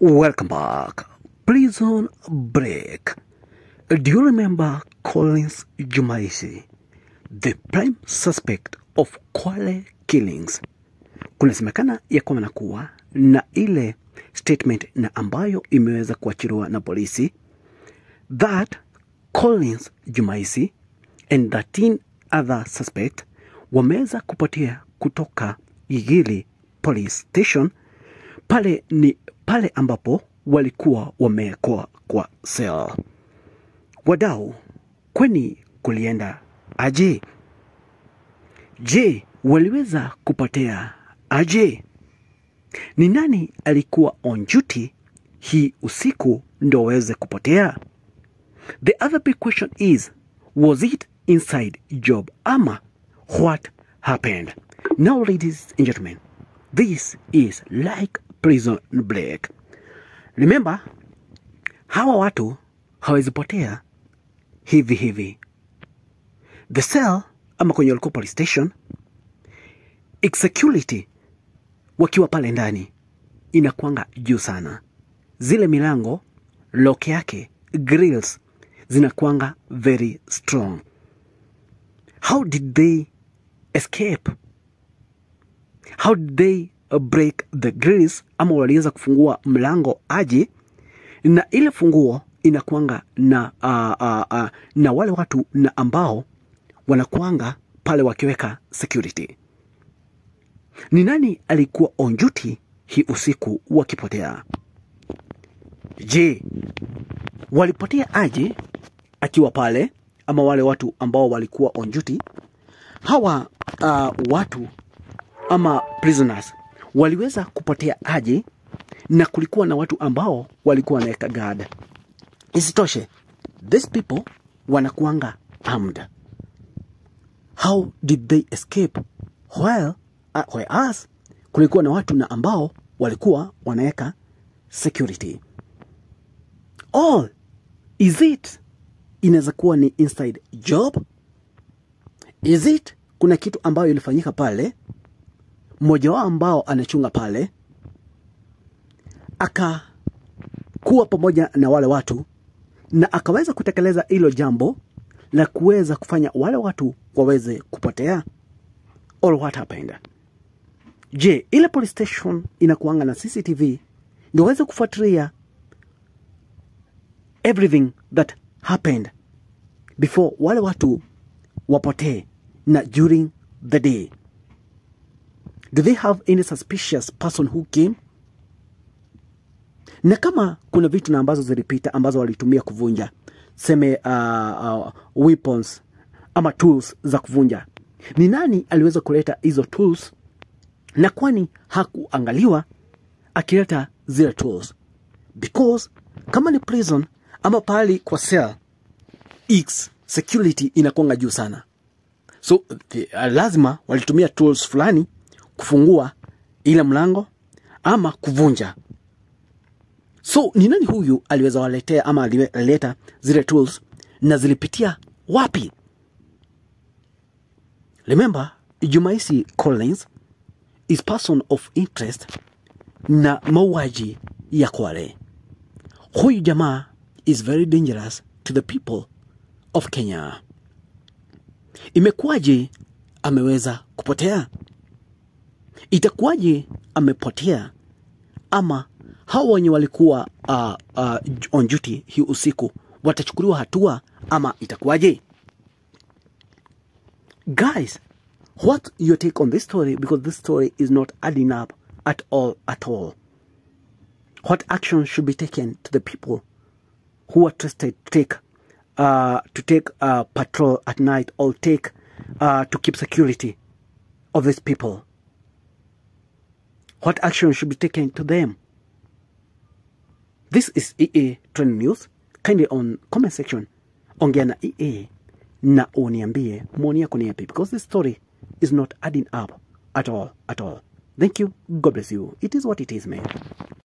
Welcome back. Prison break. Do you remember Collins Jumaisi, the prime suspect of Kwale killings? Kunasemekana ya kwamba na kuwa na ile statement na ambayo imeweza kuachiliwa na polisi that Collins Jumaisi and 13 other suspect wameweza kupotea kutoka Igili police station pale ni pale ambapo walikuwa wamewekwa kwa sel. Wadau, kweni kulienda aje? Je, waliweza kupotea aje? Ni nani alikuwa on duty hii usiku ndo waweze kupotea? The other big question is was it inside job ama what happened? Now ladies and gentlemen, this is like prison break. Remember, hawa watu hawezipotea hivi hivi. The cell ama kwenye walikuwa police station, security wakiwa pale ndani inakwanga juu sana. Zile milango lock yake grills zinakwanga very strong. How did they escape? How did they Eh, break the grills ama waliweza kufungua mlango aje na ile funguo inakwanga na uh, uh, uh, na wale watu na ambao wanakwanga pale wakiweka security ni nani alikuwa onjuti hii usiku wakipotea je walipotea aje akiwa pale ama wale watu ambao walikuwa onjuti hawa uh, watu ama prisoners waliweza kupotea aje, na kulikuwa na watu ambao walikuwa wanaweka gada. Isitoshe, these people wanakuanga amd How did they escape? Well, uh, us kulikuwa na watu na ambao walikuwa wanaweka security. All is it inaweza kuwa ni inside job? Is it kuna kitu ambayo ilifanyika pale mmoja wao ambao anachunga pale akakuwa pamoja na wale watu na akaweza kutekeleza hilo jambo la kuweza kufanya wale watu waweze kupotea All what happened je ile police station inakuanga na cctv ndio waweze kufuatilia everything that happened before wale watu wapotee na during the day Do they have any suspicious person who came? Na kama kuna vitu na ambazo zilipita ambazo walitumia kuvunja seme uh, uh, weapons ama tools za kuvunja, ni nani aliweza kuleta hizo tools, na kwani hakuangaliwa akileta zile tools? Because kama ni prison ama pahali kwa cell X, security inakuanga juu sana, so the, uh, lazima walitumia tools fulani kufungua ile mlango ama kuvunja. So ni nani huyu aliweza waletea ama alileta zile tools na zilipitia wapi? Remember, Jumaisi Collins is person of interest na mauaji ya Kwale. Huyu jamaa is very dangerous to the people of Kenya. Imekuwaje ameweza kupotea? itakuwaje amepotea ama hawa wenye walikuwa uh, uh, on duty hii usiku watachukuliwa hatua ama itakuwaje guys what you take on this story because this story is not adding up at all at all what action should be taken to the people who are trusted to take uh, to take uh, patrol at night or take uh, to keep security of these people What action should be taken to them? This is EA Trend News. Kindly on comment section, ongea na EA na uniambie maoni yako ni yapi, because this story is not adding up at all at all. Thank you. God bless you. It is what it is, man.